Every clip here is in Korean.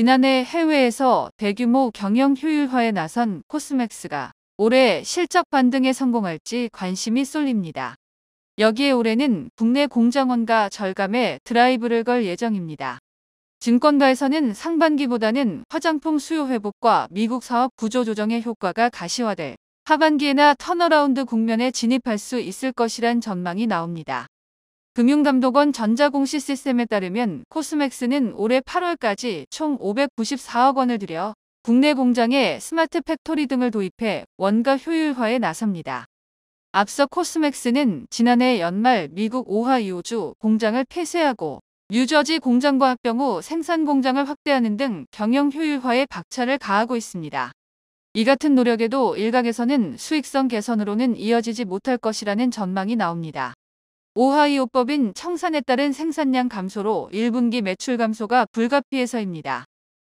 지난해 해외에서 대규모 경영 효율화에 나선 코스맥스가 올해 실적 반등에 성공할지 관심이 쏠립니다. 여기에 올해는 국내 공장원과 절감에 드라이브를 걸 예정입니다. 증권가에서는 상반기보다는 화장품 수요 회복과 미국 사업 구조 조정의 효과가 가시화될 하반기에나 턴어라운드 국면에 진입할 수 있을 것이란 전망이 나옵니다. 금융감독원 전자공시 시스템에 따르면 코스맥스는 올해 8월까지 총 594억 원을 들여 국내 공장에 스마트 팩토리 등을 도입해 원가 효율화에 나섭니다. 앞서 코스맥스는 지난해 연말 미국 오하이오주 공장을 폐쇄하고 뉴저지 공장과 합병 후 생산 공장을 확대하는 등 경영 효율화에 박차를 가하고 있습니다. 이 같은 노력에도 일각에서는 수익성 개선으로는 이어지지 못할 것이라는 전망이 나옵니다. 오하이오법인 청산에 따른 생산량 감소로 1분기 매출 감소가 불가피해서입니다.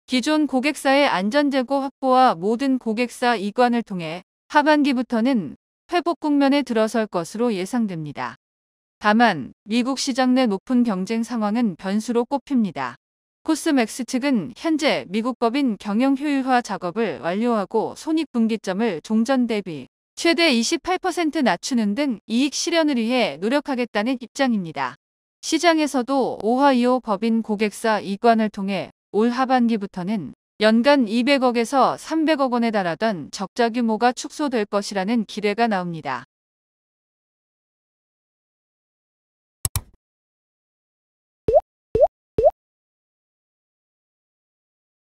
기존 고객사의 안전재고 확보와 모든 고객사 이관을 통해 하반기부터는 회복 국면에 들어설 것으로 예상됩니다. 다만 미국 시장 내 높은 경쟁 상황은 변수로 꼽힙니다. 코스맥스 측은 현재 미국법인 경영 효율화 작업을 완료하고 손익분기점을 종전 대비 최대 28% 낮추는 등 이익 실현을 위해 노력하겠다는 입장입니다. 시장에서도 오하이오 법인 고객사 이관을 통해 올 하반기부터는 연간 200억에서 300억 원에 달하던 적자 규모가 축소될 것이라는 기대가 나옵니다.